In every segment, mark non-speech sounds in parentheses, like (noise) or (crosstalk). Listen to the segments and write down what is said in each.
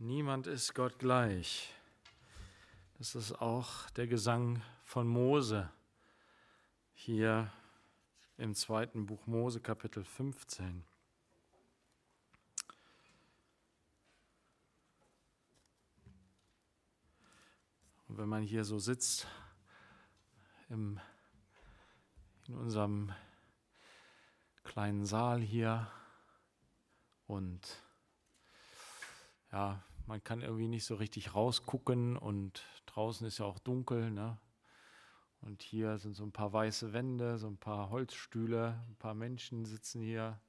Niemand ist Gott gleich. Das ist auch der Gesang von Mose hier im zweiten Buch Mose Kapitel 15. Und wenn man hier so sitzt im, in unserem kleinen Saal hier und ja, man kann irgendwie nicht so richtig rausgucken und draußen ist ja auch dunkel. Ne? Und hier sind so ein paar weiße Wände, so ein paar Holzstühle, ein paar Menschen sitzen hier.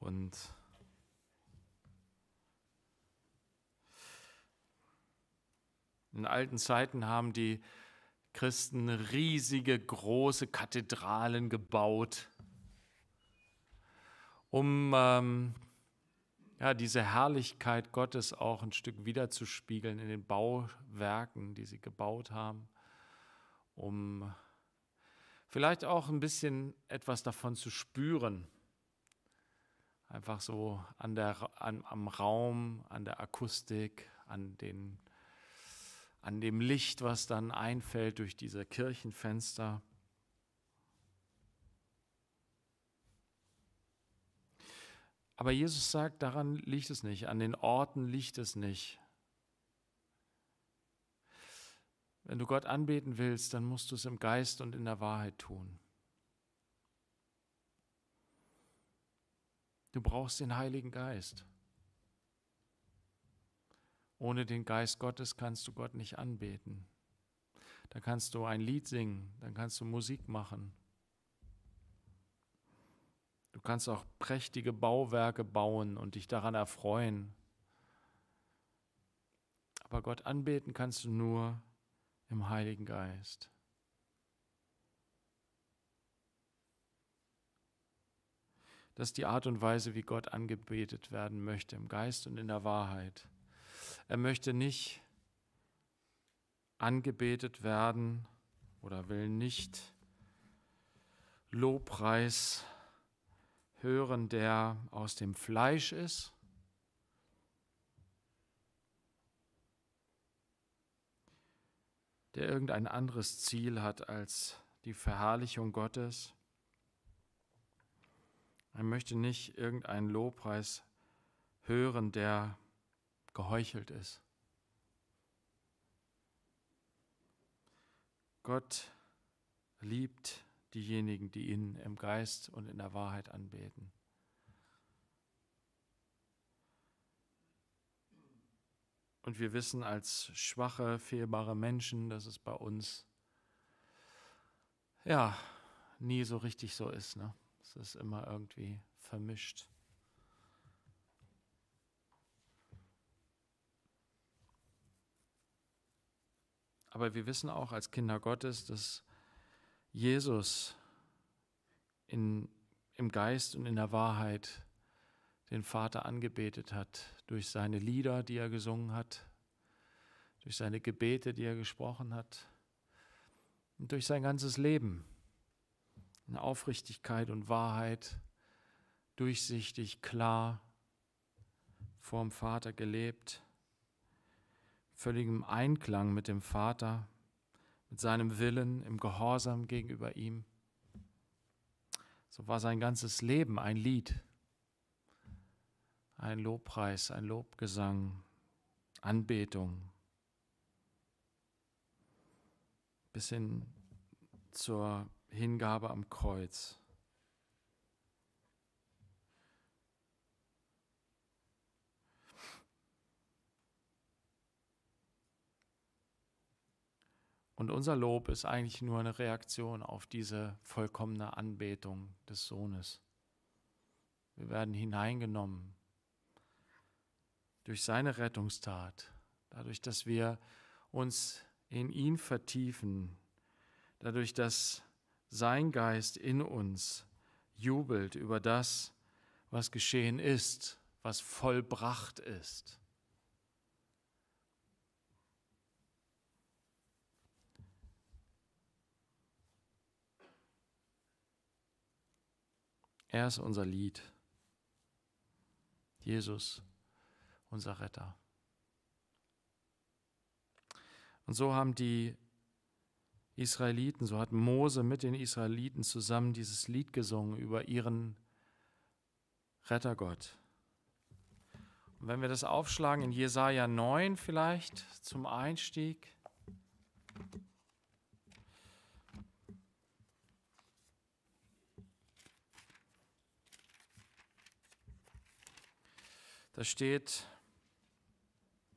Und in alten Zeiten haben die Christen riesige, große Kathedralen gebaut, um ähm, ja, diese Herrlichkeit Gottes auch ein Stück wiederzuspiegeln in den Bauwerken, die sie gebaut haben, um vielleicht auch ein bisschen etwas davon zu spüren. Einfach so an der, an, am Raum, an der Akustik, an, den, an dem Licht, was dann einfällt durch diese Kirchenfenster. Aber Jesus sagt, daran liegt es nicht, an den Orten liegt es nicht. Wenn du Gott anbeten willst, dann musst du es im Geist und in der Wahrheit tun. Du brauchst den Heiligen Geist. Ohne den Geist Gottes kannst du Gott nicht anbeten. Da kannst du ein Lied singen, dann kannst du Musik machen, Du kannst auch prächtige Bauwerke bauen und dich daran erfreuen. Aber Gott anbeten kannst du nur im Heiligen Geist. Das ist die Art und Weise, wie Gott angebetet werden möchte, im Geist und in der Wahrheit. Er möchte nicht angebetet werden oder will nicht Lobpreis hören, der aus dem Fleisch ist. der irgendein anderes Ziel hat als die Verherrlichung Gottes. Er möchte nicht irgendeinen Lobpreis hören, der geheuchelt ist. Gott liebt diejenigen, die ihn im Geist und in der Wahrheit anbeten. Und wir wissen als schwache, fehlbare Menschen, dass es bei uns ja nie so richtig so ist. Ne? Es ist immer irgendwie vermischt. Aber wir wissen auch als Kinder Gottes, dass Jesus in, im Geist und in der Wahrheit den Vater angebetet hat, durch seine Lieder, die er gesungen hat, durch seine Gebete, die er gesprochen hat und durch sein ganzes Leben in Aufrichtigkeit und Wahrheit, durchsichtig, klar vorm Vater gelebt, völligem Einklang mit dem Vater mit seinem Willen, im Gehorsam gegenüber ihm. So war sein ganzes Leben ein Lied, ein Lobpreis, ein Lobgesang, Anbetung, bis hin zur Hingabe am Kreuz. Und unser Lob ist eigentlich nur eine Reaktion auf diese vollkommene Anbetung des Sohnes. Wir werden hineingenommen durch seine Rettungstat, dadurch, dass wir uns in ihn vertiefen, dadurch, dass sein Geist in uns jubelt über das, was geschehen ist, was vollbracht ist. Er ist unser Lied. Jesus, unser Retter. Und so haben die Israeliten, so hat Mose mit den Israeliten zusammen dieses Lied gesungen über ihren Rettergott. Und wenn wir das aufschlagen in Jesaja 9 vielleicht zum Einstieg, Da steht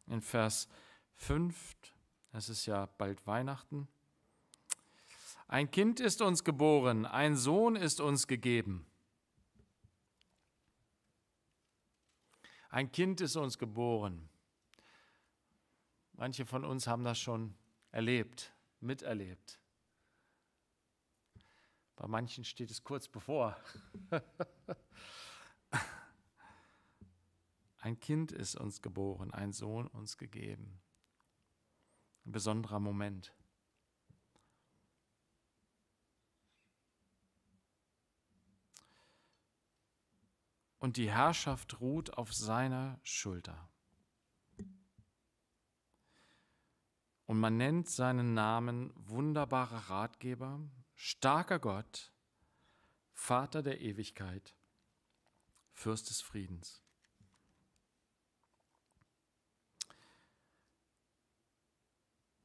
in Vers 5, es ist ja bald Weihnachten, ein Kind ist uns geboren, ein Sohn ist uns gegeben. Ein Kind ist uns geboren. Manche von uns haben das schon erlebt, miterlebt. Bei manchen steht es kurz bevor. (laughs) Ein Kind ist uns geboren, ein Sohn uns gegeben. Ein besonderer Moment. Und die Herrschaft ruht auf seiner Schulter. Und man nennt seinen Namen wunderbarer Ratgeber, starker Gott, Vater der Ewigkeit, Fürst des Friedens.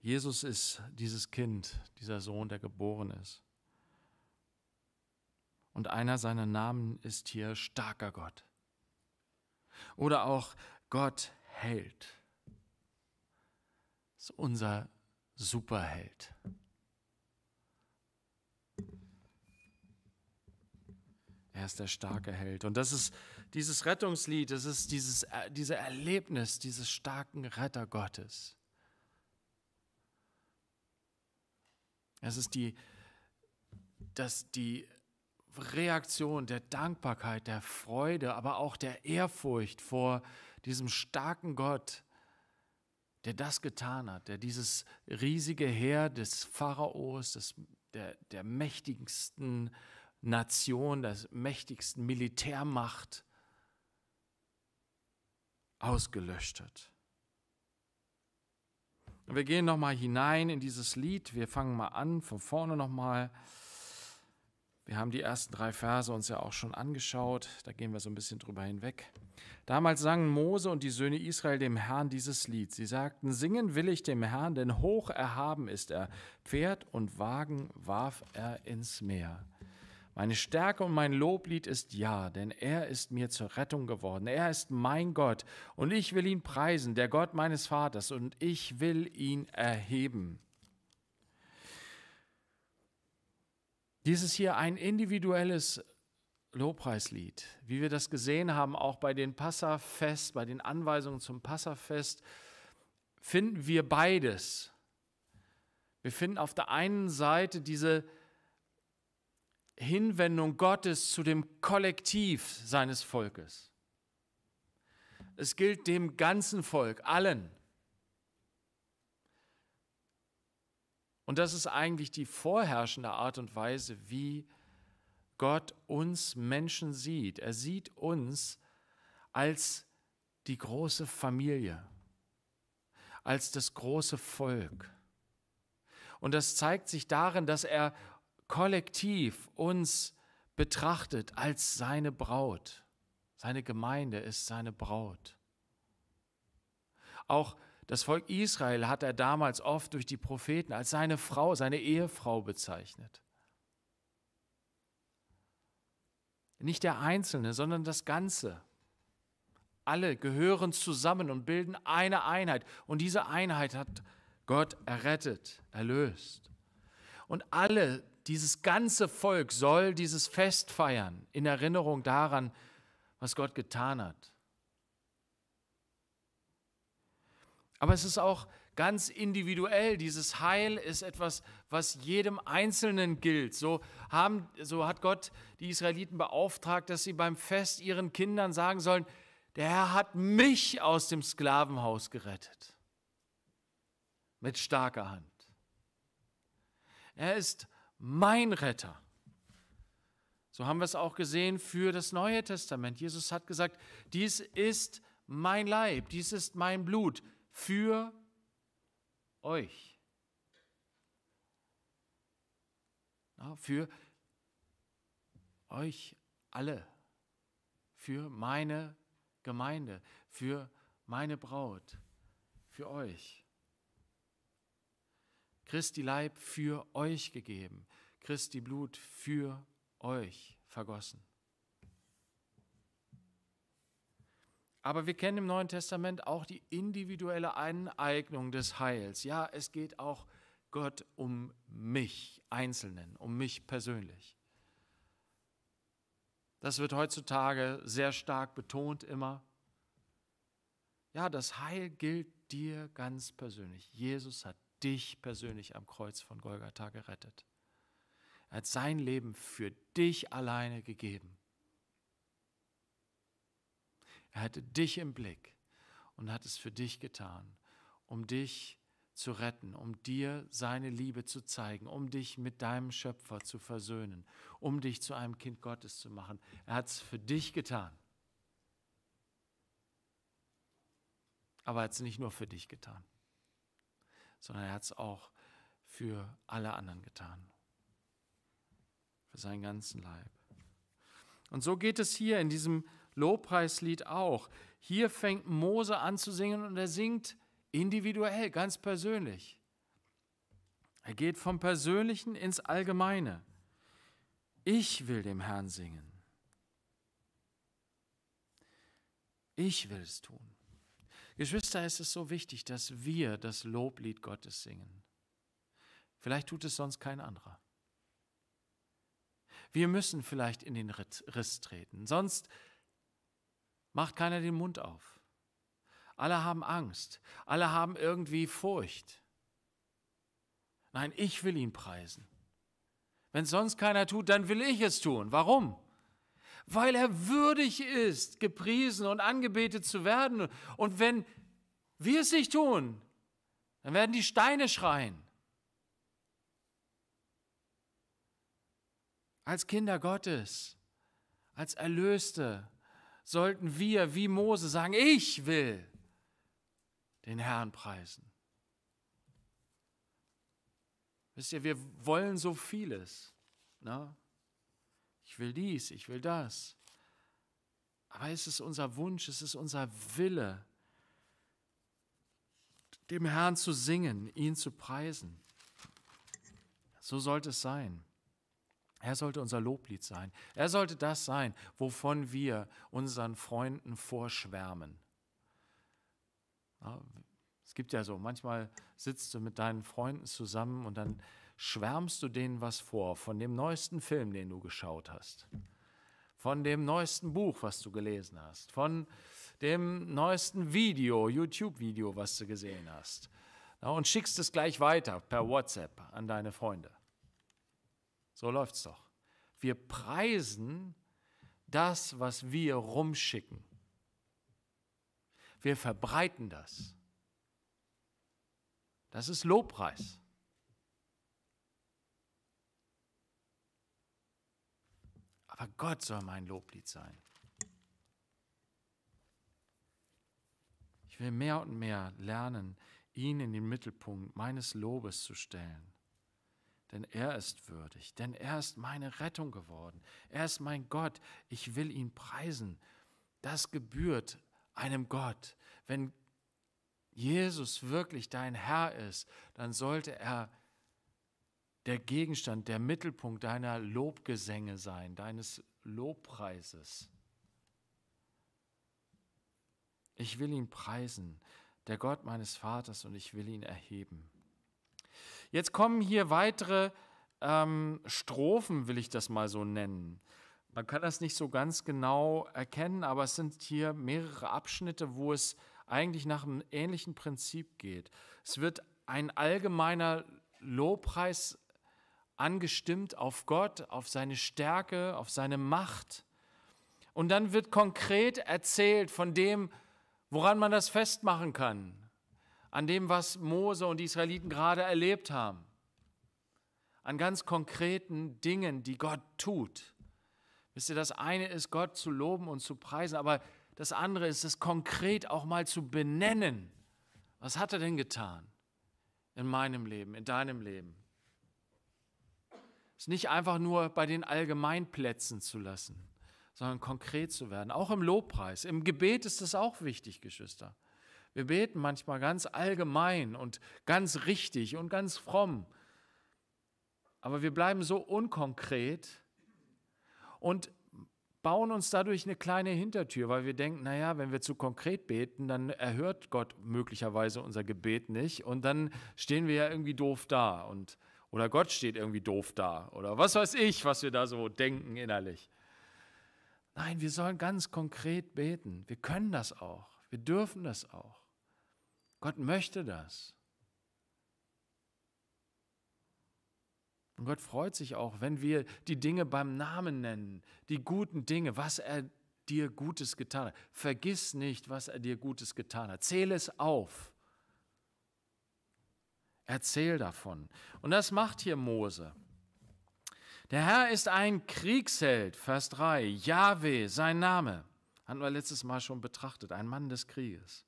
Jesus ist dieses Kind, dieser Sohn, der geboren ist. Und einer seiner Namen ist hier starker Gott. Oder auch Gott Held. Ist unser Superheld. Er ist der starke Held. Und das ist dieses Rettungslied, das ist dieses, äh, diese Erlebnis dieses starken Retter Gottes. Es ist die, dass die Reaktion der Dankbarkeit, der Freude, aber auch der Ehrfurcht vor diesem starken Gott, der das getan hat, der dieses riesige Heer des Pharaos, des, der, der mächtigsten Nation, der mächtigsten Militärmacht ausgelöscht hat. Wir gehen nochmal hinein in dieses Lied. Wir fangen mal an, von vorne nochmal. Wir haben die ersten drei Verse uns ja auch schon angeschaut. Da gehen wir so ein bisschen drüber hinweg. Damals sangen Mose und die Söhne Israel dem Herrn dieses Lied. Sie sagten, singen will ich dem Herrn, denn hoch erhaben ist er. Pferd und Wagen warf er ins Meer. Meine Stärke und mein Loblied ist Ja, denn er ist mir zur Rettung geworden. Er ist mein Gott und ich will ihn preisen, der Gott meines Vaters, und ich will ihn erheben. Dies ist hier ein individuelles Lobpreislied, wie wir das gesehen haben, auch bei den Passafest, bei den Anweisungen zum Passafest, finden wir beides. Wir finden auf der einen Seite diese Hinwendung Gottes zu dem Kollektiv seines Volkes. Es gilt dem ganzen Volk, allen. Und das ist eigentlich die vorherrschende Art und Weise, wie Gott uns Menschen sieht. Er sieht uns als die große Familie, als das große Volk. Und das zeigt sich darin, dass er kollektiv uns betrachtet als seine Braut. Seine Gemeinde ist seine Braut. Auch das Volk Israel hat er damals oft durch die Propheten als seine Frau, seine Ehefrau bezeichnet. Nicht der Einzelne, sondern das Ganze. Alle gehören zusammen und bilden eine Einheit. Und diese Einheit hat Gott errettet, erlöst. Und alle dieses ganze Volk soll dieses Fest feiern in Erinnerung daran, was Gott getan hat. Aber es ist auch ganz individuell. Dieses Heil ist etwas, was jedem Einzelnen gilt. So, haben, so hat Gott die Israeliten beauftragt, dass sie beim Fest ihren Kindern sagen sollen, der Herr hat mich aus dem Sklavenhaus gerettet. Mit starker Hand. Er ist mein Retter. So haben wir es auch gesehen für das Neue Testament. Jesus hat gesagt, dies ist mein Leib, dies ist mein Blut für euch. Ja, für euch alle, für meine Gemeinde, für meine Braut, für euch. Christi Leib für euch gegeben, Christi Blut für euch vergossen. Aber wir kennen im Neuen Testament auch die individuelle Aneignung des Heils. Ja, es geht auch Gott um mich, Einzelnen, um mich persönlich. Das wird heutzutage sehr stark betont immer. Ja, das Heil gilt dir ganz persönlich. Jesus hat dich persönlich am Kreuz von Golgatha gerettet. Er hat sein Leben für dich alleine gegeben. Er hatte dich im Blick und hat es für dich getan, um dich zu retten, um dir seine Liebe zu zeigen, um dich mit deinem Schöpfer zu versöhnen, um dich zu einem Kind Gottes zu machen. Er hat es für dich getan. Aber er hat es nicht nur für dich getan sondern er hat es auch für alle anderen getan. Für seinen ganzen Leib. Und so geht es hier in diesem Lobpreislied auch. Hier fängt Mose an zu singen und er singt individuell, ganz persönlich. Er geht vom Persönlichen ins Allgemeine. Ich will dem Herrn singen. Ich will es tun. Geschwister, es ist so wichtig, dass wir das Loblied Gottes singen. Vielleicht tut es sonst kein anderer. Wir müssen vielleicht in den Riss treten, sonst macht keiner den Mund auf. Alle haben Angst, alle haben irgendwie Furcht. Nein, ich will ihn preisen. Wenn sonst keiner tut, dann will ich es tun. Warum? weil er würdig ist, gepriesen und angebetet zu werden. Und wenn wir es nicht tun, dann werden die Steine schreien. Als Kinder Gottes, als Erlöste sollten wir wie Mose sagen, ich will den Herrn preisen. Wisst ihr, wir wollen so vieles. Ne? will dies, ich will das. Aber es ist unser Wunsch, es ist unser Wille, dem Herrn zu singen, ihn zu preisen. So sollte es sein. Er sollte unser Loblied sein. Er sollte das sein, wovon wir unseren Freunden vorschwärmen. Es gibt ja so, manchmal sitzt du mit deinen Freunden zusammen und dann schwärmst du denen was vor von dem neuesten Film, den du geschaut hast, von dem neuesten Buch, was du gelesen hast, von dem neuesten Video, YouTube-Video, was du gesehen hast. Und schickst es gleich weiter per WhatsApp an deine Freunde. So läuft's doch. Wir preisen das, was wir rumschicken. Wir verbreiten das. Das ist Lobpreis. aber Gott soll mein Loblied sein. Ich will mehr und mehr lernen, ihn in den Mittelpunkt meines Lobes zu stellen. Denn er ist würdig, denn er ist meine Rettung geworden, er ist mein Gott, ich will ihn preisen. Das gebührt einem Gott. Wenn Jesus wirklich dein Herr ist, dann sollte er der Gegenstand, der Mittelpunkt deiner Lobgesänge sein, deines Lobpreises. Ich will ihn preisen, der Gott meines Vaters, und ich will ihn erheben. Jetzt kommen hier weitere ähm, Strophen, will ich das mal so nennen. Man kann das nicht so ganz genau erkennen, aber es sind hier mehrere Abschnitte, wo es eigentlich nach einem ähnlichen Prinzip geht. Es wird ein allgemeiner Lobpreis angestimmt auf Gott, auf seine Stärke, auf seine Macht. Und dann wird konkret erzählt von dem, woran man das festmachen kann, an dem, was Mose und die Israeliten gerade erlebt haben, an ganz konkreten Dingen, die Gott tut. Wisst ihr, das eine ist, Gott zu loben und zu preisen, aber das andere ist, es konkret auch mal zu benennen. Was hat er denn getan in meinem Leben, in deinem Leben? es nicht einfach nur bei den Allgemeinplätzen zu lassen, sondern konkret zu werden. Auch im Lobpreis, im Gebet ist das auch wichtig, Geschwister. Wir beten manchmal ganz allgemein und ganz richtig und ganz fromm, aber wir bleiben so unkonkret und bauen uns dadurch eine kleine Hintertür, weil wir denken, naja, wenn wir zu konkret beten, dann erhört Gott möglicherweise unser Gebet nicht und dann stehen wir ja irgendwie doof da und oder Gott steht irgendwie doof da. Oder was weiß ich, was wir da so denken innerlich. Nein, wir sollen ganz konkret beten. Wir können das auch. Wir dürfen das auch. Gott möchte das. Und Gott freut sich auch, wenn wir die Dinge beim Namen nennen, die guten Dinge, was er dir Gutes getan hat. Vergiss nicht, was er dir Gutes getan hat. Zähle es auf. Erzähl davon. Und das macht hier Mose. Der Herr ist ein Kriegsheld, Vers 3. Yahweh, sein Name. Hatten wir letztes Mal schon betrachtet, ein Mann des Krieges.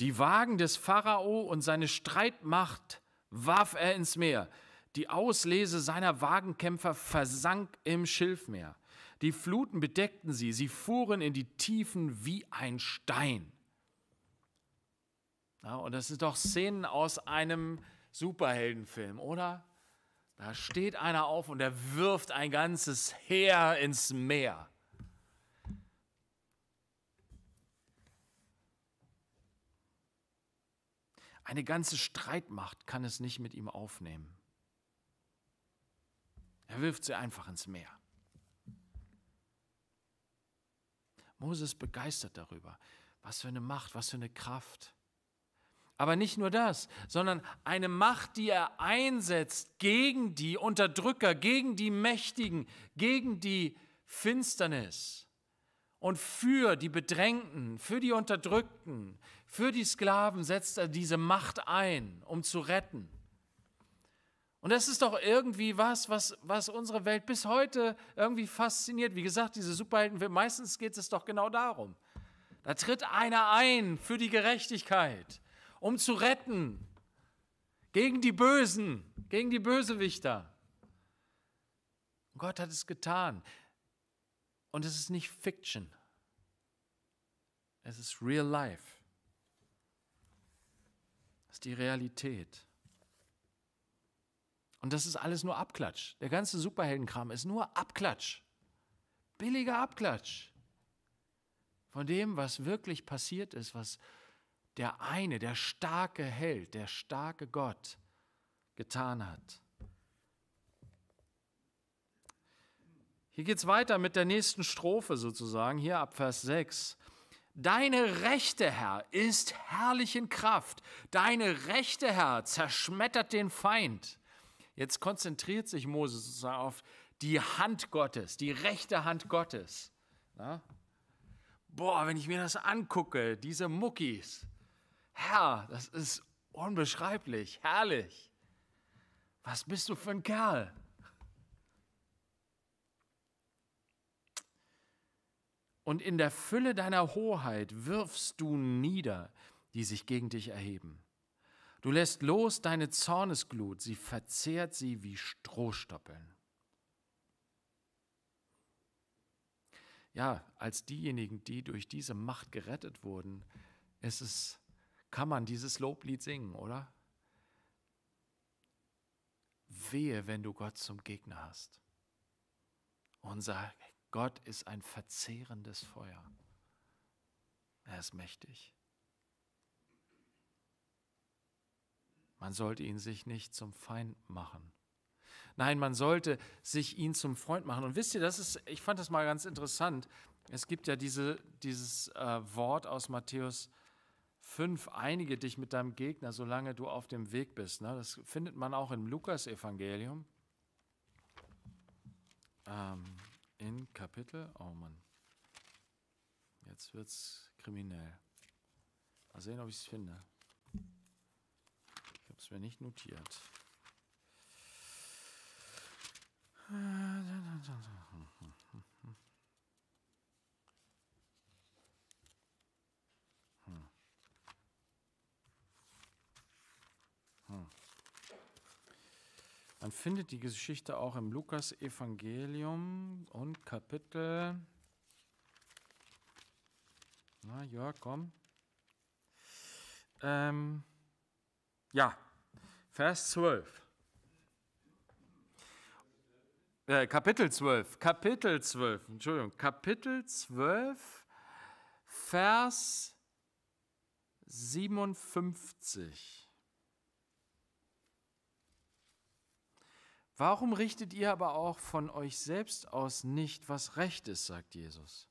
Die Wagen des Pharao und seine Streitmacht warf er ins Meer. Die Auslese seiner Wagenkämpfer versank im Schilfmeer. Die Fluten bedeckten sie, sie fuhren in die Tiefen wie ein Stein. Ja, und das sind doch Szenen aus einem Superheldenfilm, oder? Da steht einer auf und er wirft ein ganzes Heer ins Meer. Eine ganze Streitmacht kann es nicht mit ihm aufnehmen. Er wirft sie einfach ins Meer. Moses begeistert darüber. Was für eine Macht, was für eine Kraft. Aber nicht nur das, sondern eine Macht, die er einsetzt gegen die Unterdrücker, gegen die Mächtigen, gegen die Finsternis und für die Bedrängten, für die Unterdrückten, für die Sklaven setzt er diese Macht ein, um zu retten. Und das ist doch irgendwie was, was, was unsere Welt bis heute irgendwie fasziniert. Wie gesagt, diese Superhelden, meistens geht es doch genau darum. Da tritt einer ein für die Gerechtigkeit um zu retten gegen die Bösen, gegen die Bösewichter. Gott hat es getan. Und es ist nicht Fiction. Es ist real life. Es ist die Realität. Und das ist alles nur Abklatsch. Der ganze Superheldenkram ist nur Abklatsch. Billiger Abklatsch. Von dem, was wirklich passiert ist, was der eine, der starke Held, der starke Gott getan hat. Hier geht es weiter mit der nächsten Strophe sozusagen, hier ab Vers 6. Deine rechte Herr ist herrlich in Kraft, deine rechte Herr zerschmettert den Feind. Jetzt konzentriert sich Moses sozusagen auf die Hand Gottes, die rechte Hand Gottes. Ja? Boah, wenn ich mir das angucke, diese Muckis, Herr, das ist unbeschreiblich, herrlich. Was bist du für ein Kerl? Und in der Fülle deiner Hoheit wirfst du nieder, die sich gegen dich erheben. Du lässt los deine Zornesglut, sie verzehrt sie wie Strohstoppeln. Ja, als diejenigen, die durch diese Macht gerettet wurden, ist es kann man dieses Loblied singen, oder? Wehe, wenn du Gott zum Gegner hast. Unser Gott ist ein verzehrendes Feuer. Er ist mächtig. Man sollte ihn sich nicht zum Feind machen. Nein, man sollte sich ihn zum Freund machen. Und wisst ihr, das ist, ich fand das mal ganz interessant. Es gibt ja diese, dieses äh, Wort aus Matthäus 5, einige dich mit deinem Gegner, solange du auf dem Weg bist. Ne? Das findet man auch im Lukas-Evangelium. Ähm, in Kapitel, oh Mann, jetzt wird's kriminell. Mal sehen, ob ich es finde. Ich habe es mir nicht notiert. Äh, da, da, da, Man findet die Geschichte auch im Lukas-Evangelium und Kapitel. Na, Jörg, komm. Ähm, ja, Vers 12. Äh, Kapitel 12, Kapitel 12, Entschuldigung, Kapitel 12, Vers 57. Warum richtet ihr aber auch von euch selbst aus nicht, was recht ist, sagt Jesus.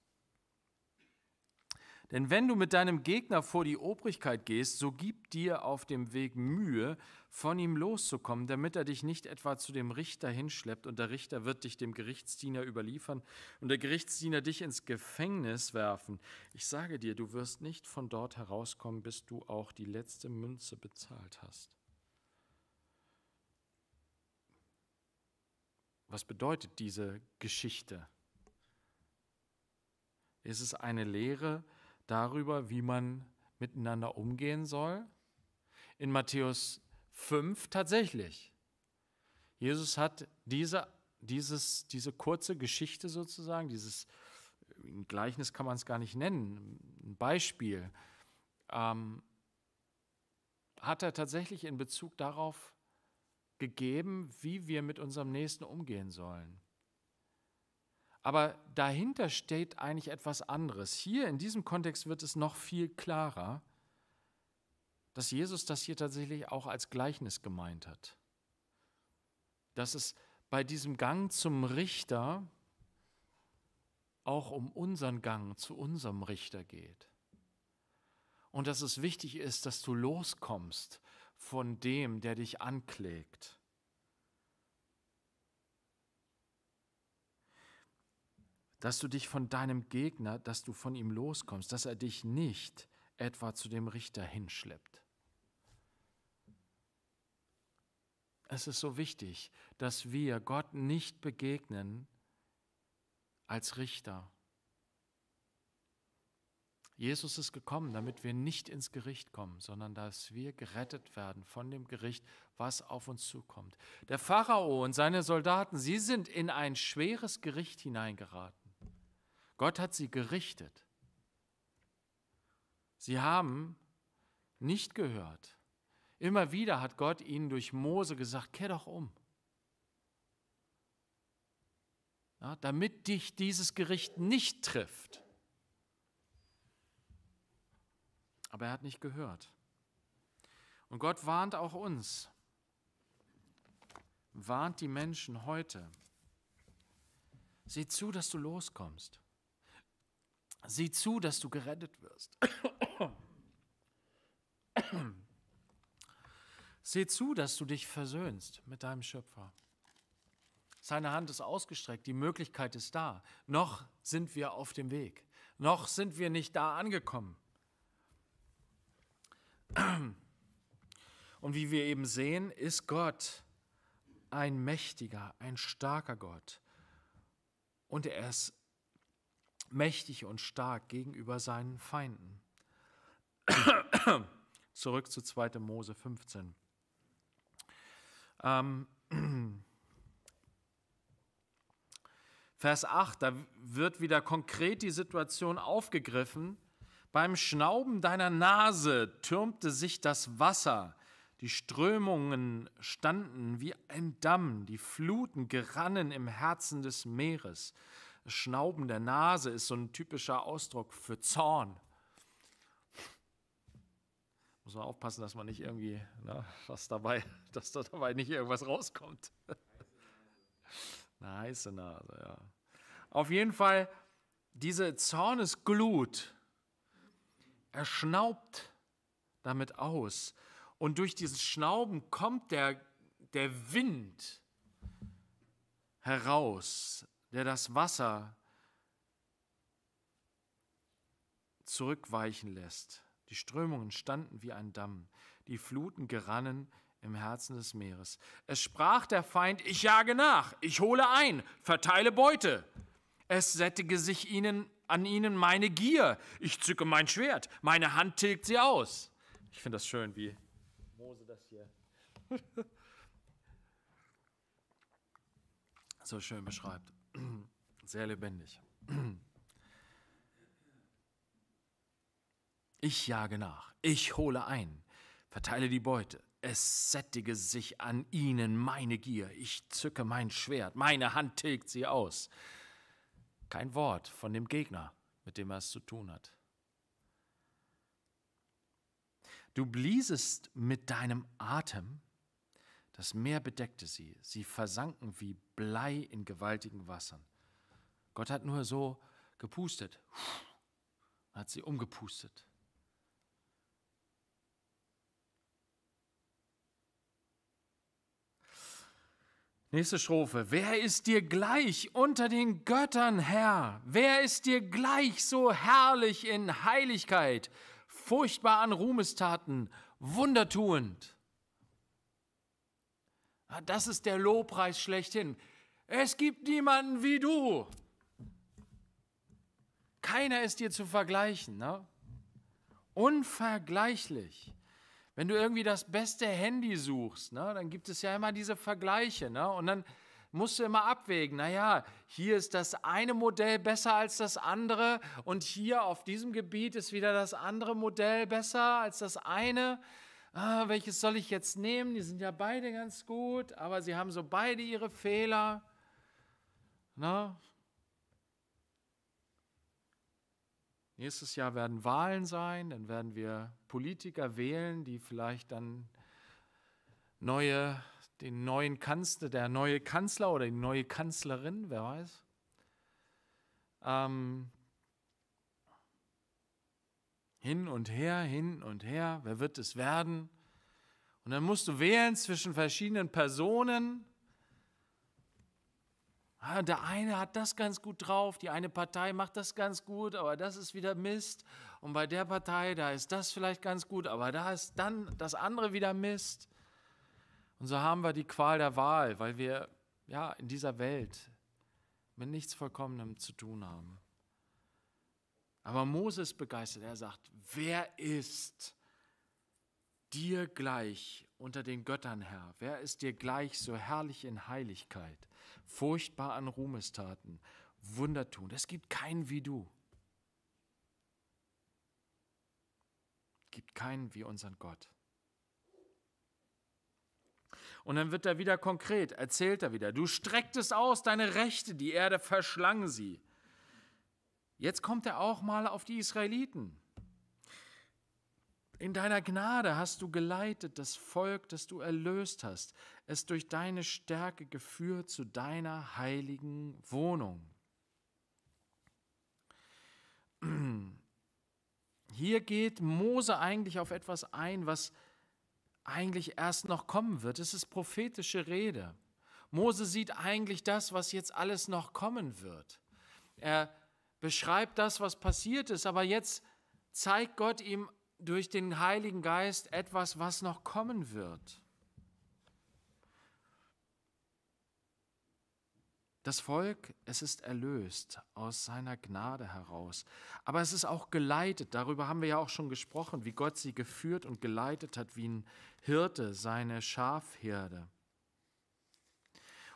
Denn wenn du mit deinem Gegner vor die Obrigkeit gehst, so gib dir auf dem Weg Mühe, von ihm loszukommen, damit er dich nicht etwa zu dem Richter hinschleppt und der Richter wird dich dem Gerichtsdiener überliefern und der Gerichtsdiener dich ins Gefängnis werfen. Ich sage dir, du wirst nicht von dort herauskommen, bis du auch die letzte Münze bezahlt hast. Was bedeutet diese Geschichte? Ist es eine Lehre darüber, wie man miteinander umgehen soll? In Matthäus 5 tatsächlich. Jesus hat diese, dieses, diese kurze Geschichte sozusagen, dieses Gleichnis kann man es gar nicht nennen, ein Beispiel, ähm, hat er tatsächlich in Bezug darauf gegeben, wie wir mit unserem Nächsten umgehen sollen. Aber dahinter steht eigentlich etwas anderes. Hier in diesem Kontext wird es noch viel klarer, dass Jesus das hier tatsächlich auch als Gleichnis gemeint hat. Dass es bei diesem Gang zum Richter auch um unseren Gang zu unserem Richter geht. Und dass es wichtig ist, dass du loskommst von dem, der dich anklagt. Dass du dich von deinem Gegner, dass du von ihm loskommst, dass er dich nicht etwa zu dem Richter hinschleppt. Es ist so wichtig, dass wir Gott nicht begegnen als Richter, Jesus ist gekommen, damit wir nicht ins Gericht kommen, sondern dass wir gerettet werden von dem Gericht, was auf uns zukommt. Der Pharao und seine Soldaten, sie sind in ein schweres Gericht hineingeraten. Gott hat sie gerichtet. Sie haben nicht gehört. Immer wieder hat Gott ihnen durch Mose gesagt, kehr doch um. Ja, damit dich dieses Gericht nicht trifft. Aber er hat nicht gehört. Und Gott warnt auch uns, warnt die Menschen heute. Seh zu, dass du loskommst. Sieh zu, dass du gerettet wirst. Seh zu, dass du dich versöhnst mit deinem Schöpfer. Seine Hand ist ausgestreckt, die Möglichkeit ist da. Noch sind wir auf dem Weg. Noch sind wir nicht da angekommen. Und wie wir eben sehen, ist Gott ein mächtiger, ein starker Gott. Und er ist mächtig und stark gegenüber seinen Feinden. (coughs) Zurück zu 2. Mose 15. Ähm, (coughs) Vers 8, da wird wieder konkret die Situation aufgegriffen, beim Schnauben deiner Nase türmte sich das Wasser. Die Strömungen standen wie ein Damm, die Fluten gerannen im Herzen des Meeres. Das Schnauben der Nase ist so ein typischer Ausdruck für Zorn. Muss man aufpassen, dass man nicht irgendwie, na, ne, was dabei, (laughs) dass da dabei nicht irgendwas rauskommt. (laughs) Eine heiße Nase, ja. Auf jeden Fall, diese Zornesglut er schnaubt damit aus. Und durch dieses Schnauben kommt der, der Wind heraus, der das Wasser zurückweichen lässt. Die Strömungen standen wie ein Damm, die Fluten gerannen im Herzen des Meeres. Es sprach der Feind, ich jage nach, ich hole ein, verteile Beute. Es sättige sich ihnen an ihnen meine Gier. Ich zücke mein Schwert, meine Hand tilgt sie aus. Ich finde das schön, wie Mose das hier (laughs) so schön beschreibt. (clears throat) Sehr lebendig. (clears throat) Ich jage nach, ich hole ein, verteile die Beute. Es sättige sich an ihnen meine Gier. Ich zücke mein Schwert, meine Hand tilgt sie aus. Kein Wort von dem Gegner, mit dem er es zu tun hat. Du bliesest mit deinem Atem, das Meer bedeckte sie, sie versanken wie Blei in gewaltigen Wassern. Gott hat nur so gepustet, hat sie umgepustet. Nächste Strophe. Wer ist dir gleich unter den Göttern, Herr? Wer ist dir gleich so herrlich in Heiligkeit, furchtbar an Ruhmestaten, wundertuend? Ah, das ist der Lobpreis schlechthin. Es gibt niemanden wie du. Keiner ist dir zu vergleichen. Ne? Unvergleichlich. Wenn du irgendwie das beste Handy suchst, ne, dann gibt es ja immer diese Vergleiche. Ne? Und dann musst du immer abwägen, naja, hier ist das eine Modell besser als das andere und hier auf diesem Gebiet ist wieder das andere Modell besser als das eine. Ah, welches soll ich jetzt nehmen? Die sind ja beide ganz gut, aber sie haben so beide ihre Fehler. Na? Ne? Nächstes Jahr werden Wahlen sein, dann werden wir Politiker wählen, die vielleicht dann neue, den neuen Kanzler, der neue Kanzler oder die neue Kanzlerin, wer weiß. Ähm, hin und her, hin und her, wer wird es werden? Und dann musst du wählen zwischen verschiedenen Personen, Ah, der eine hat das ganz gut drauf, die eine Partei macht das ganz gut, aber das ist wieder Mist. Und bei der Partei, da ist das vielleicht ganz gut, aber da ist dann das andere wieder Mist. Und so haben wir die Qual der Wahl, weil wir ja in dieser Welt mit nichts Vollkommenem zu tun haben. Aber Moses begeistert, er sagt, wer ist dir gleich unter den Göttern, Herr? Wer ist dir gleich so herrlich in Heiligkeit? furchtbar an Ruhmestaten, Wunder tun. Es gibt keinen wie du. Es gibt keinen wie unseren Gott. Und dann wird er wieder konkret, erzählt er wieder, du strecktest aus deine Rechte, die Erde verschlang sie. Jetzt kommt er auch mal auf die Israeliten. In deiner Gnade hast du geleitet das Volk, das du erlöst hast es durch deine Stärke geführt zu deiner heiligen Wohnung. Hier geht Mose eigentlich auf etwas ein, was eigentlich erst noch kommen wird. Es ist prophetische Rede. Mose sieht eigentlich das, was jetzt alles noch kommen wird. Er beschreibt das, was passiert ist, aber jetzt zeigt Gott ihm durch den Heiligen Geist etwas, was noch kommen wird. Das Volk, es ist erlöst aus seiner Gnade heraus, aber es ist auch geleitet, darüber haben wir ja auch schon gesprochen, wie Gott sie geführt und geleitet hat, wie ein Hirte seine Schafherde.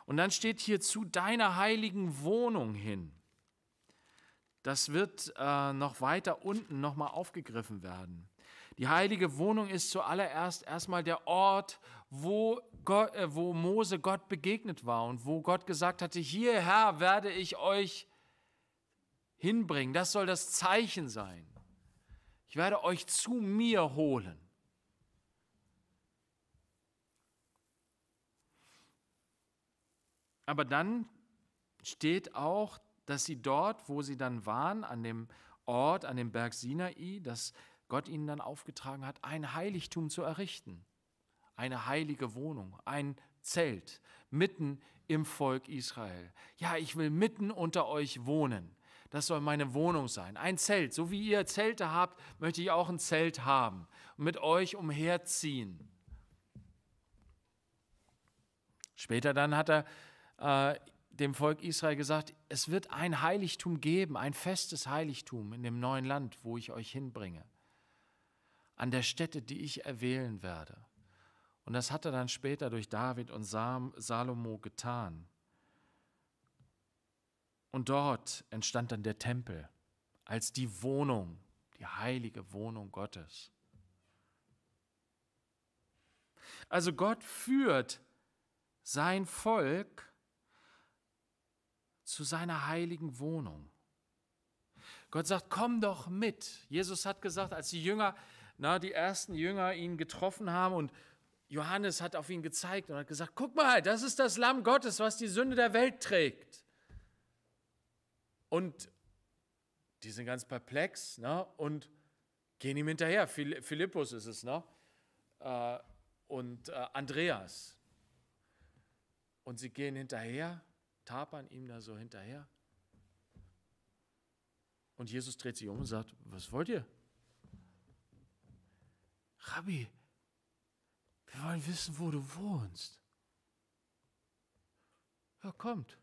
Und dann steht hier zu deiner heiligen Wohnung hin. Das wird äh, noch weiter unten nochmal aufgegriffen werden. Die heilige Wohnung ist zuallererst erstmal der Ort, wo Gott, äh, wo Mose Gott begegnet war und wo Gott gesagt hatte, hierher werde ich euch hinbringen. Das soll das Zeichen sein. Ich werde euch zu mir holen. Aber dann steht auch, dass sie dort, wo sie dann waren, an dem Ort, an dem Berg Sinai, dass Gott ihnen dann aufgetragen hat, ein Heiligtum zu errichten eine heilige Wohnung, ein Zelt mitten im Volk Israel. Ja, ich will mitten unter euch wohnen. Das soll meine Wohnung sein, ein Zelt. So wie ihr Zelte habt, möchte ich auch ein Zelt haben und mit euch umherziehen. Später dann hat er äh, dem Volk Israel gesagt, es wird ein Heiligtum geben, ein festes Heiligtum in dem neuen Land, wo ich euch hinbringe, an der Stätte, die ich erwählen werde. Und das hat er dann später durch David und Salomo getan. Und dort entstand dann der Tempel als die Wohnung, die heilige Wohnung Gottes. Also Gott führt sein Volk zu seiner heiligen Wohnung. Gott sagt, komm doch mit. Jesus hat gesagt, als die Jünger, na, die ersten Jünger ihn getroffen haben und Johannes hat auf ihn gezeigt und hat gesagt, guck mal, das ist das Lamm Gottes, was die Sünde der Welt trägt. Und die sind ganz perplex ne? und gehen ihm hinterher. Philippus ist es, ne? Äh, und äh, Andreas. Und sie gehen hinterher, tapern ihm da so hinterher. Und Jesus dreht sich um und sagt, was wollt ihr? Rabbi, wir wollen wissen, wo du wohnst. Ja, kommt.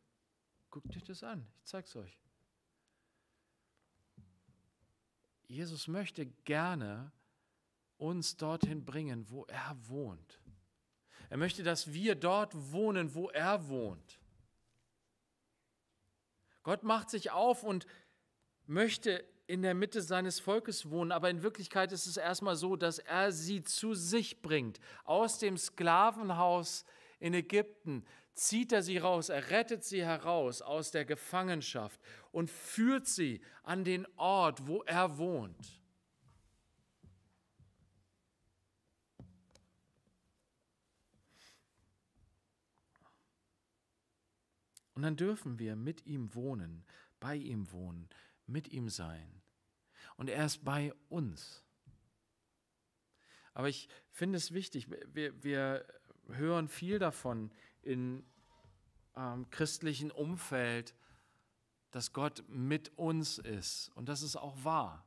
Guckt euch das an. Ich zeig's euch. Jesus möchte gerne uns dorthin bringen, wo er wohnt. Er möchte, dass wir dort wohnen, wo er wohnt. Gott macht sich auf und möchte in der Mitte seines Volkes wohnen, aber in Wirklichkeit ist es erstmal so, dass er sie zu sich bringt. Aus dem Sklavenhaus in Ägypten zieht er sie raus, er rettet sie heraus aus der Gefangenschaft und führt sie an den Ort, wo er wohnt. Und dann dürfen wir mit ihm wohnen, bei ihm wohnen, mit ihm sein. Und er ist bei uns. Aber ich finde es wichtig, wir, wir hören viel davon in ähm, christlichen Umfeld, dass Gott mit uns ist. Und das ist auch wahr.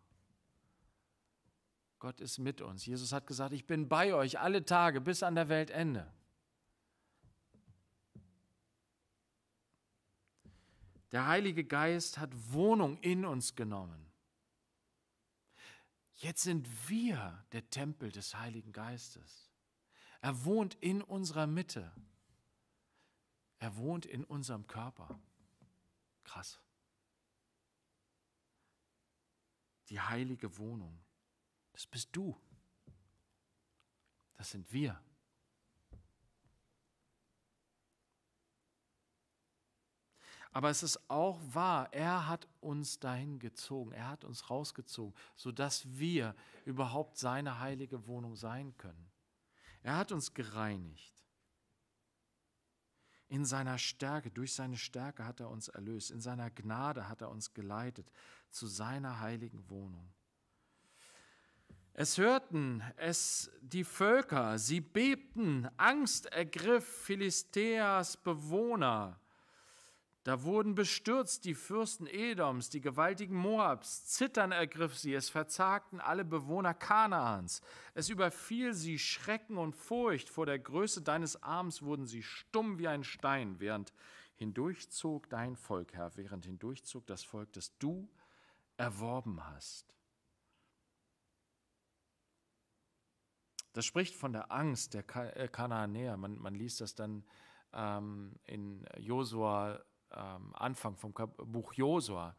Gott ist mit uns. Jesus hat gesagt, ich bin bei euch alle Tage bis an der Weltende. Der Heilige Geist hat Wohnung in uns genommen. Jetzt sind wir der Tempel des Heiligen Geistes. Er wohnt in unserer Mitte. Er wohnt in unserem Körper. Krass. Die heilige Wohnung. Das bist du. Das sind wir. Aber es ist auch wahr, er hat uns dahin gezogen, er hat uns rausgezogen, sodass wir überhaupt seine heilige Wohnung sein können. Er hat uns gereinigt. In seiner Stärke, durch seine Stärke hat er uns erlöst, in seiner Gnade hat er uns geleitet zu seiner heiligen Wohnung. Es hörten es die Völker, sie bebten, Angst ergriff Philistäas Bewohner. Da wurden bestürzt die Fürsten Edoms, die gewaltigen Moabs, Zittern ergriff sie, es verzagten alle Bewohner Kanaans, es überfiel sie Schrecken und Furcht, vor der Größe deines Arms wurden sie stumm wie ein Stein, während hindurchzog dein Volk, Herr, während hindurchzog das Volk, das du erworben hast. Das spricht von der Angst der äh, Kanaanäer. Man, man liest das dann ähm, in Josua ähm, Anfang vom Kap Buch Josua,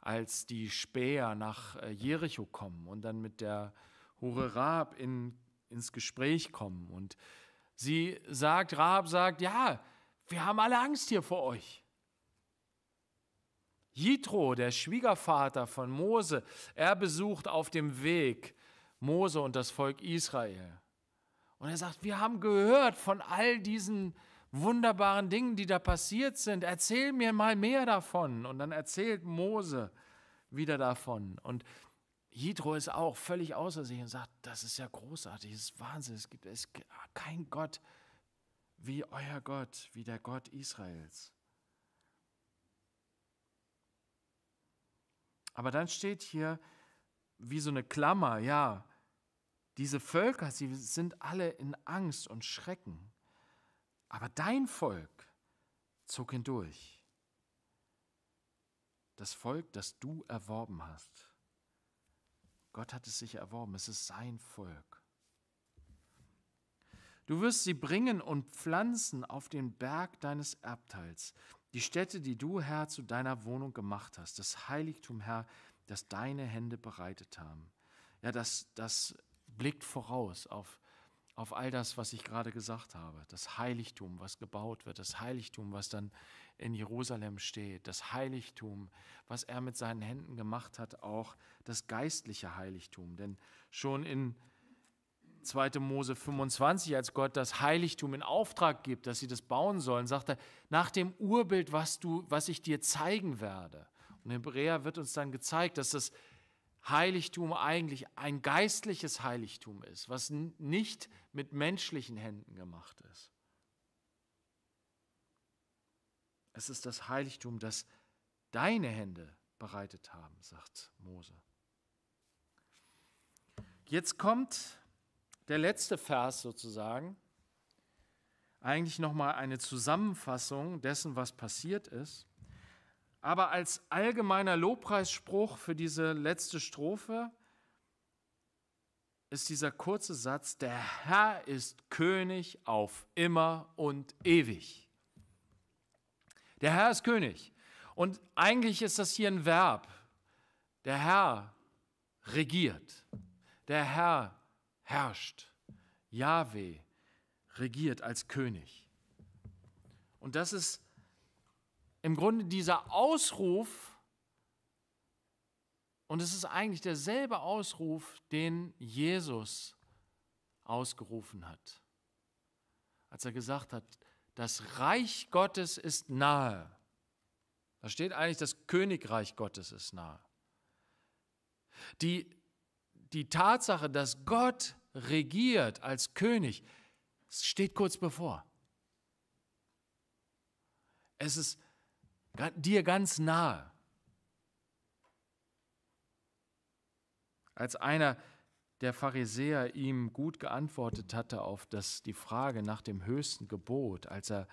als die Späher nach äh, Jericho kommen und dann mit der Hure Rab in, ins Gespräch kommen. Und sie sagt, Rab sagt, ja, wir haben alle Angst hier vor euch. Jitro, der Schwiegervater von Mose, er besucht auf dem Weg Mose und das Volk Israel. Und er sagt, wir haben gehört von all diesen wunderbaren Dingen, die da passiert sind. Erzähl mir mal mehr davon. Und dann erzählt Mose wieder davon. Und Jitro ist auch völlig außer sich und sagt, das ist ja großartig, das ist Wahnsinn, es gibt, es gibt kein Gott wie euer Gott, wie der Gott Israels. Aber dann steht hier wie so eine Klammer, ja, diese Völker, sie sind alle in Angst und Schrecken. Aber dein Volk zog hindurch. Das Volk, das du erworben hast. Gott hat es sich erworben, es ist sein Volk. Du wirst sie bringen und pflanzen auf den Berg deines Erbteils, die Städte, die du, Herr, zu deiner Wohnung gemacht hast, das Heiligtum, Herr, das deine Hände bereitet haben. Ja, das, das blickt voraus auf die auf all das, was ich gerade gesagt habe. Das Heiligtum, was gebaut wird, das Heiligtum, was dann in Jerusalem steht, das Heiligtum, was er mit seinen Händen gemacht hat, auch das geistliche Heiligtum. Denn schon in 2. Mose 25, als Gott das Heiligtum in Auftrag gibt, dass sie das bauen sollen, sagt er, nach dem Urbild, was, du, was ich dir zeigen werde. Und in Hebräer wird uns dann gezeigt, dass das Heiligtum eigentlich ein geistliches Heiligtum ist, was nicht mit menschlichen Händen gemacht ist. Es ist das Heiligtum, das deine Hände bereitet haben, sagt Mose. Jetzt kommt der letzte Vers sozusagen, eigentlich nochmal eine Zusammenfassung dessen, was passiert ist. Aber als allgemeiner Lobpreisspruch für diese letzte Strophe ist dieser kurze Satz, der Herr ist König auf immer und ewig. Der Herr ist König. Und eigentlich ist das hier ein Verb. Der Herr regiert. Der Herr herrscht. Jahwe regiert als König. Und das ist im Grunde dieser Ausruf, und es ist eigentlich derselbe Ausruf, den Jesus ausgerufen hat, als er gesagt hat, das Reich Gottes ist nahe. Da steht eigentlich, das Königreich Gottes ist nahe. Die, die Tatsache, dass Gott regiert als König, steht kurz bevor. Es ist dir ganz nahe. Als einer der Pharisäer ihm gut geantwortet hatte auf das, die Frage nach dem höchsten Gebot, als er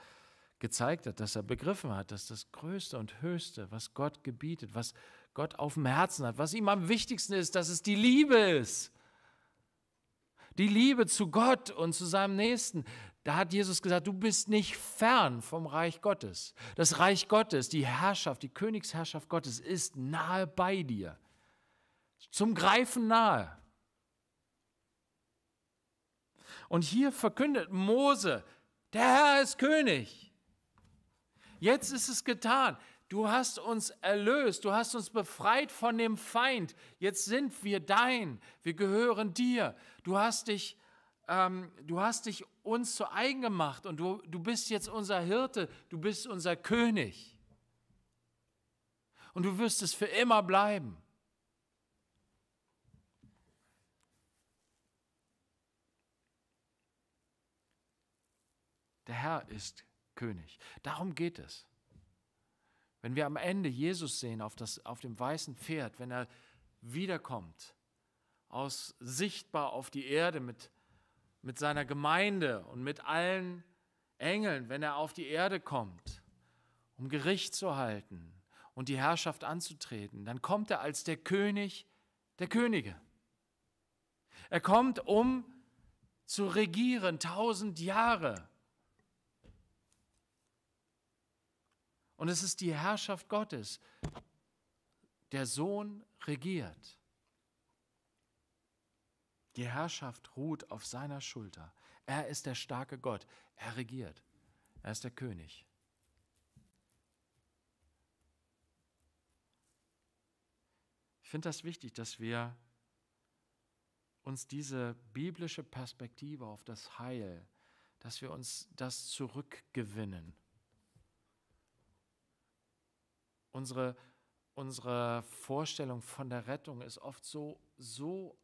gezeigt hat, dass er begriffen hat, dass das Größte und Höchste, was Gott gebietet, was Gott auf dem Herzen hat, was ihm am wichtigsten ist, dass es die Liebe ist. Die Liebe zu Gott und zu seinem Nächsten. Da hat Jesus gesagt, du bist nicht fern vom Reich Gottes. Das Reich Gottes, die Herrschaft, die Königsherrschaft Gottes ist nahe bei dir. Zum Greifen nahe. Und hier verkündet Mose, der Herr ist König. Jetzt ist es getan. Du hast uns erlöst, du hast uns befreit von dem Feind. Jetzt sind wir dein, wir gehören dir. Du hast dich, ähm, du hast dich uns zu eigen gemacht und du, du bist jetzt unser Hirte, du bist unser König. Und du wirst es für immer bleiben. Der Herr ist König. Darum geht es. Wenn wir am Ende Jesus sehen auf, das, auf dem weißen Pferd, wenn er wiederkommt, aus sichtbar auf die Erde mit mit seiner Gemeinde und mit allen Engeln, wenn er auf die Erde kommt, um Gericht zu halten und die Herrschaft anzutreten, dann kommt er als der König der Könige. Er kommt, um zu regieren tausend Jahre. Und es ist die Herrschaft Gottes. Der Sohn regiert. Die Herrschaft ruht auf seiner Schulter. Er ist der starke Gott. Er regiert. Er ist der König. Ich finde das wichtig, dass wir uns diese biblische Perspektive auf das Heil, dass wir uns das zurückgewinnen. Unsere, unsere Vorstellung von der Rettung ist oft so, so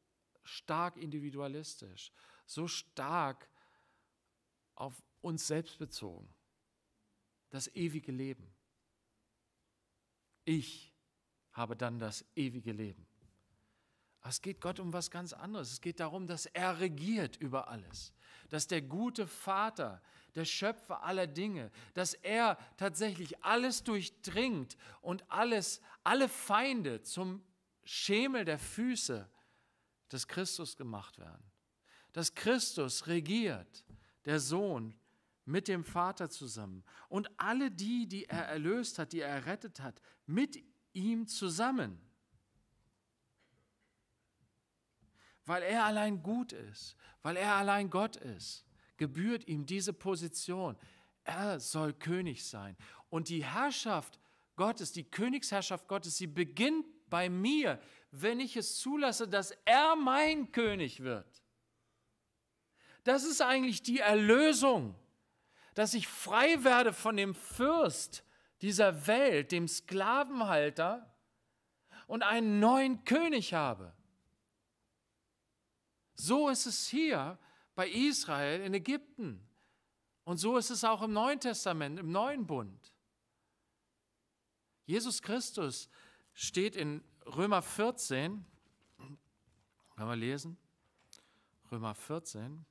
stark individualistisch, so stark auf uns selbst bezogen. Das ewige Leben. Ich habe dann das ewige Leben. es geht Gott um was ganz anderes. Es geht darum, dass er regiert über alles. Dass der gute Vater, der Schöpfer aller Dinge, dass er tatsächlich alles durchdringt und alles, alle Feinde zum Schemel der Füße des Christus gemacht werden. Dass Christus regiert, der Sohn, mit dem Vater zusammen. Und alle die, die er erlöst hat, die er errettet hat, mit ihm zusammen. Weil er allein gut ist, weil er allein Gott ist, gebührt ihm diese Position. Er soll König sein. Und die Herrschaft Gottes, die Königsherrschaft Gottes, sie beginnt bei mir, wenn ich es zulasse, dass er mein König wird. Das ist eigentlich die Erlösung, dass ich frei werde von dem Fürst dieser Welt, dem Sklavenhalter und einen neuen König habe. So ist es hier bei Israel in Ägypten. Und so ist es auch im Neuen Testament, im Neuen Bund. Jesus Christus steht in Römer 14, können wir lesen? Römer 14,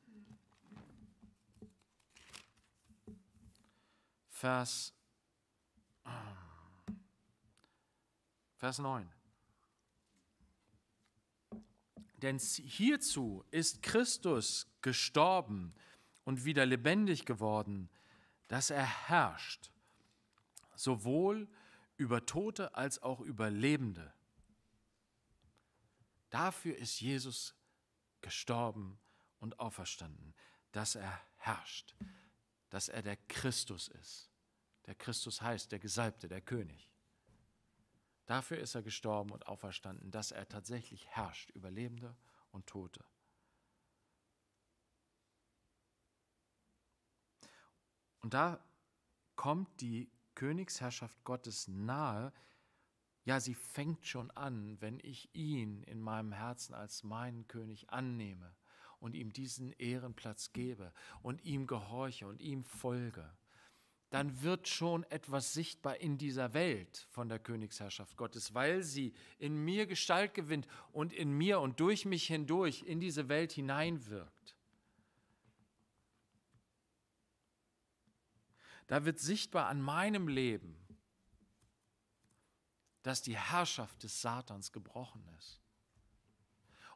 Vers, Vers 9. Denn hierzu ist Christus gestorben und wieder lebendig geworden, dass er herrscht, sowohl über Tote als auch über Lebende. Dafür ist Jesus gestorben und auferstanden, dass er herrscht, dass er der Christus ist. Der Christus heißt der Gesalbte, der König. Dafür ist er gestorben und auferstanden, dass er tatsächlich herrscht über Lebende und Tote. Und da kommt die Königsherrschaft Gottes nahe, ja, sie fängt schon an, wenn ich ihn in meinem Herzen als meinen König annehme und ihm diesen Ehrenplatz gebe und ihm gehorche und ihm folge dann wird schon etwas sichtbar in dieser Welt von der Königsherrschaft Gottes, weil sie in mir Gestalt gewinnt und in mir und durch mich hindurch in diese Welt hineinwirkt. Da wird sichtbar an meinem Leben, dass die Herrschaft des Satans gebrochen ist.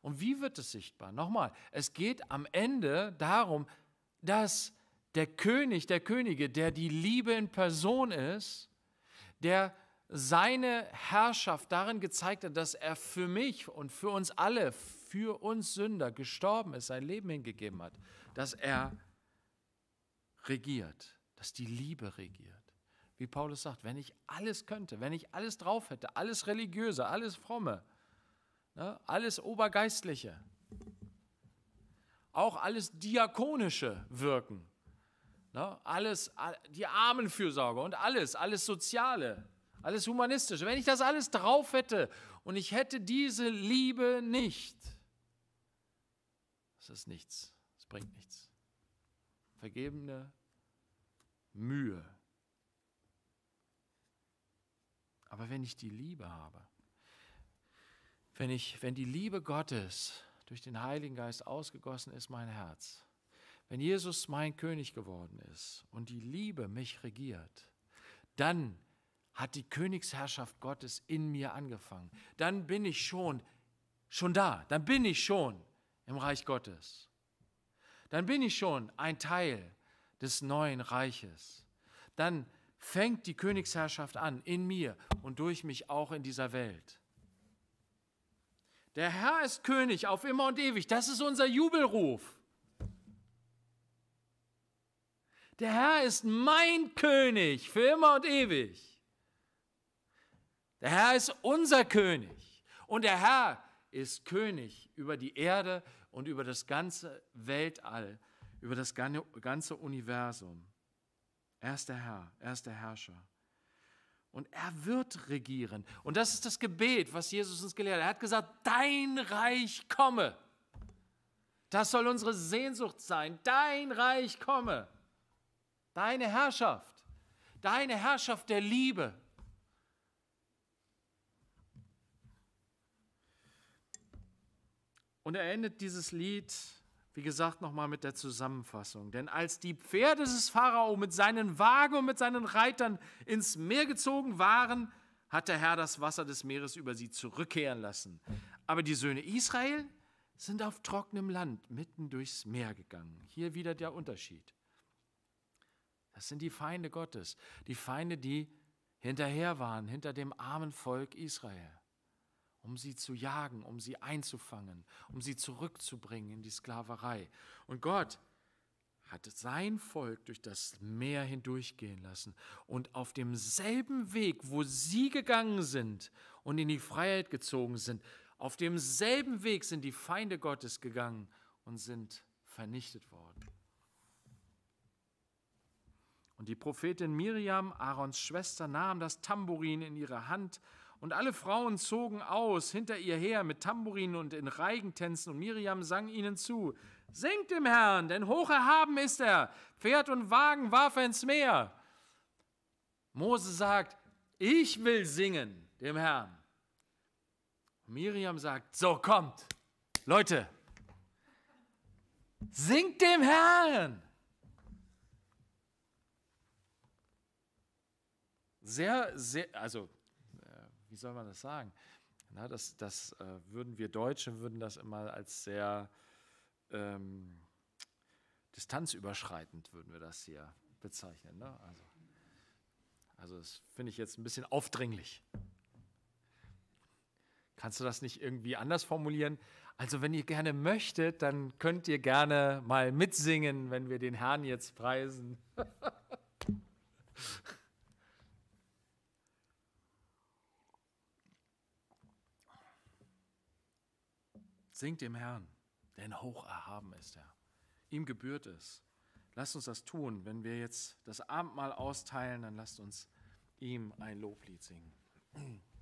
Und wie wird es sichtbar? Nochmal, es geht am Ende darum, dass der König der Könige, der die Liebe in Person ist, der seine Herrschaft darin gezeigt hat, dass er für mich und für uns alle, für uns Sünder gestorben ist, sein Leben hingegeben hat, dass er regiert, dass die Liebe regiert wie Paulus sagt, wenn ich alles könnte, wenn ich alles drauf hätte, alles Religiöse, alles Fromme, ne, alles Obergeistliche, auch alles Diakonische wirken, ne, alles, die Armenfürsorge und alles, alles Soziale, alles Humanistische, wenn ich das alles drauf hätte und ich hätte diese Liebe nicht, das ist nichts, es bringt nichts. Vergebene Mühe Aber wenn ich die Liebe habe, wenn, ich, wenn die Liebe Gottes durch den Heiligen Geist ausgegossen ist, mein Herz, wenn Jesus mein König geworden ist und die Liebe mich regiert, dann hat die Königsherrschaft Gottes in mir angefangen. Dann bin ich schon, schon da, dann bin ich schon im Reich Gottes. Dann bin ich schon ein Teil des neuen Reiches. Dann bin fängt die Königsherrschaft an in mir und durch mich auch in dieser Welt. Der Herr ist König auf immer und ewig. Das ist unser Jubelruf. Der Herr ist mein König für immer und ewig. Der Herr ist unser König. Und der Herr ist König über die Erde und über das ganze Weltall, über das ganze Universum. Er ist der Herr, er ist der Herrscher. Und er wird regieren. Und das ist das Gebet, was Jesus uns gelehrt hat. Er hat gesagt, dein Reich komme. Das soll unsere Sehnsucht sein. Dein Reich komme. Deine Herrschaft. Deine Herrschaft der Liebe. Und er endet dieses Lied wie gesagt, nochmal mit der Zusammenfassung. Denn als die Pferde des Pharao mit seinen Wagen und mit seinen Reitern ins Meer gezogen waren, hat der Herr das Wasser des Meeres über sie zurückkehren lassen. Aber die Söhne Israel sind auf trockenem Land mitten durchs Meer gegangen. Hier wieder der Unterschied. Das sind die Feinde Gottes, die Feinde, die hinterher waren, hinter dem armen Volk Israel um sie zu jagen, um sie einzufangen, um sie zurückzubringen in die Sklaverei. Und Gott hat sein Volk durch das Meer hindurchgehen lassen und auf demselben Weg, wo sie gegangen sind und in die Freiheit gezogen sind, auf demselben Weg sind die Feinde Gottes gegangen und sind vernichtet worden. Und die Prophetin Miriam, Aarons Schwester, nahm das Tambourin in ihre Hand und alle Frauen zogen aus hinter ihr her mit Tamburinen und in Reigentänzen, und Miriam sang ihnen zu: Singt dem Herrn, denn hoch erhaben ist er. Pferd und Wagen warf er ins Meer. Mose sagt: Ich will singen dem Herrn. Und Miriam sagt: So kommt, Leute, singt dem Herrn. Sehr, sehr, also wie soll man das sagen? Na, das das äh, würden wir Deutsche, würden das immer als sehr ähm, distanzüberschreitend, würden wir das hier bezeichnen. Ne? Also, also das finde ich jetzt ein bisschen aufdringlich. Kannst du das nicht irgendwie anders formulieren? Also wenn ihr gerne möchtet, dann könnt ihr gerne mal mitsingen, wenn wir den Herrn jetzt preisen. (laughs) Singt dem Herrn, denn hoch erhaben ist er. Ihm gebührt es. Lasst uns das tun. Wenn wir jetzt das Abendmahl austeilen, dann lasst uns ihm ein Loblied singen.